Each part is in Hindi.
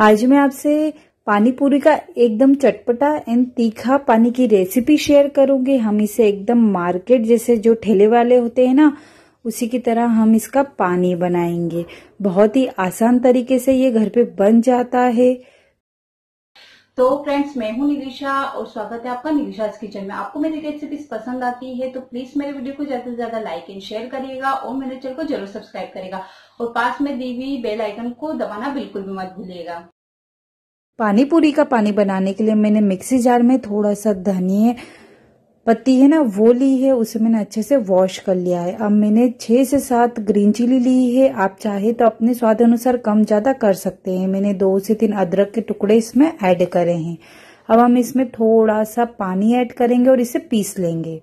आज मैं आपसे पानी पूरी का एकदम चटपटा एंड तीखा पानी की रेसिपी शेयर करूंगी हम इसे एकदम मार्केट जैसे जो ठेले वाले होते हैं ना उसी की तरह हम इसका पानी बनाएंगे बहुत ही आसान तरीके से ये घर पे बन जाता है तो फ्रेंड्स मैं हूं निरीशा और स्वागत है आपका निरीशा किचन में आपको मेरी रेसिपीज पसंद आती है तो प्लीज मेरे वीडियो को ज्यादा से ज्यादा लाइक एंड शेयर करिएगा और मेरे चैनल को जरूर सब्सक्राइब करेगा और पास में दी हुई बेल आइकन को दबाना बिल्कुल भी मत भूलिएगा पानी पूरी का पानी बनाने के लिए मैंने मिक्सी जार में थोड़ा सा धनिया पत्ती है ना वो ली है उसे मैंने अच्छे से वॉश कर लिया है अब मैंने छह से सात ग्रीन चिली ली है आप चाहे तो अपने स्वाद अनुसार कम ज़्यादा कर सकते हैं मैंने दो से तीन अदरक के टुकड़े इसमें ऐड करे हैं अब हम इसमें थोड़ा सा पानी ऐड करेंगे और इसे पीस लेंगे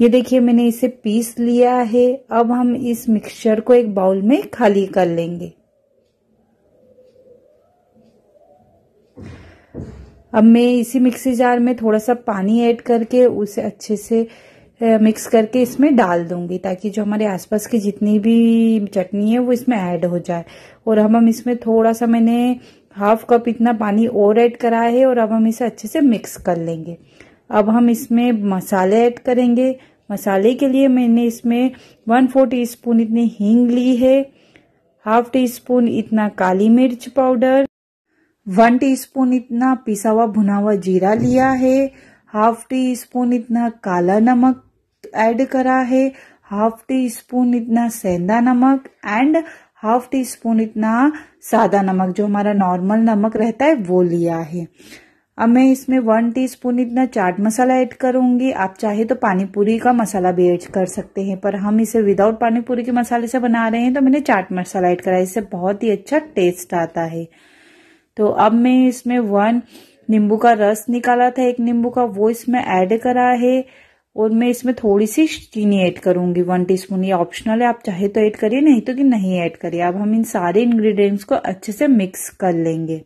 ये देखिए मैंने इसे पीस लिया है अब हम इस मिक्सचर को एक बाउल में खाली कर लेंगे अब मैं इसी मिक्सी जार में थोड़ा सा पानी ऐड करके उसे अच्छे से मिक्स करके इसमें डाल दूंगी ताकि जो हमारे आसपास की जितनी भी चटनी है वो इसमें ऐड हो जाए और अब हम इसमें थोड़ा सा मैंने हाफ कप इतना पानी और ऐड कराया है और अब हम इसे अच्छे से मिक्स कर लेंगे अब हम इसमें मसाले ऐड करेंगे मसाले के लिए मैंने इसमें वन फोर टी स्पून इतनी हींग ली है हाफ टी स्पून इतना काली मिर्च पाउडर वन टीस्पून इतना पिसा हुआ भुना हुआ जीरा लिया है हाफ टी स्पून इतना काला नमक ऐड करा है हाफ टी स्पून इतना सेंधा नमक एंड हाफ टी स्पून इतना सादा नमक जो हमारा नॉर्मल नमक रहता है वो लिया है अब मैं इसमें वन टीस्पून इतना चाट मसाला ऐड करूंगी आप चाहे तो पानी पूरी का मसाला भी ऐड कर सकते हैं पर हम इसे विदाउट पानी पूरी के मसाले से बना रहे हैं तो मैंने चाट मसाला ऐड करा इससे बहुत ही अच्छा टेस्ट आता है तो अब मैं इसमें वन नींबू का रस निकाला था एक नींबू का वो इसमें ऐड करा है और मैं इसमें थोड़ी सी चीनी ऐड करूंगी वन टीस्पून ये ऑप्शनल है आप चाहे तो ऐड करिए नहीं तो कि नहीं ऐड करिए अब हम इन सारे इंग्रेडिएंट्स को अच्छे से मिक्स कर लेंगे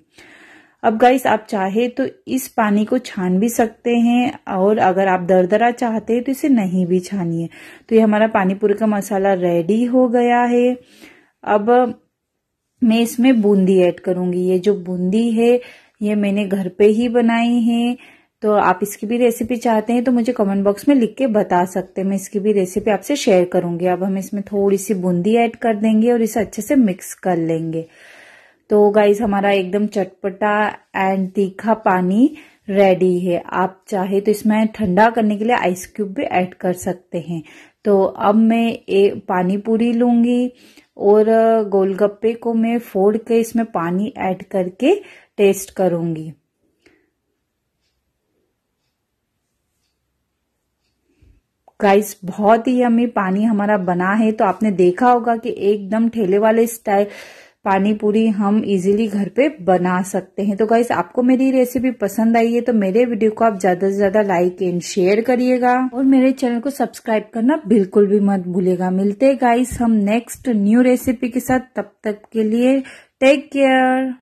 अब गाइस आप चाहे तो इस पानी को छान भी सकते हैं और अगर आप दरदरा चाहते हैं तो इसे नहीं भी छानिए तो ये हमारा पानीपुरी का मसाला रेडी हो गया है अब मैं इसमें बूंदी ऐड करूंगी ये जो बूंदी है ये मैंने घर पे ही बनाई है तो आप इसकी भी रेसिपी चाहते हैं तो मुझे कमेंट बॉक्स में लिख के बता सकते हैं मैं इसकी भी रेसिपी आपसे शेयर करूंगी अब हम इसमें थोड़ी सी बूंदी ऐड कर देंगे और इसे अच्छे से मिक्स कर लेंगे तो गाइज हमारा एकदम चटपटा एंड तीखा पानी रेडी है आप चाहे तो इसमें ठंडा करने के लिए आइस क्यूब भी ऐड कर सकते हैं तो अब मैं ए, पानी पूरी लूंगी और गोलगप्पे को मैं फोड़ के इसमें पानी ऐड करके टेस्ट करूंगी गाइस बहुत ही हमें पानी हमारा बना है तो आपने देखा होगा कि एकदम ठेले वाले स्टाइल पानी पूरी हम इजीली घर पे बना सकते हैं तो गाइज आपको मेरी रेसिपी पसंद आई है तो मेरे वीडियो को आप ज्यादा से ज्यादा लाइक एंड शेयर करिएगा और मेरे चैनल को सब्सक्राइब करना बिल्कुल भी मत भूलेगा मिलते गाइज हम नेक्स्ट न्यू रेसिपी के साथ तब तक के लिए टेक केयर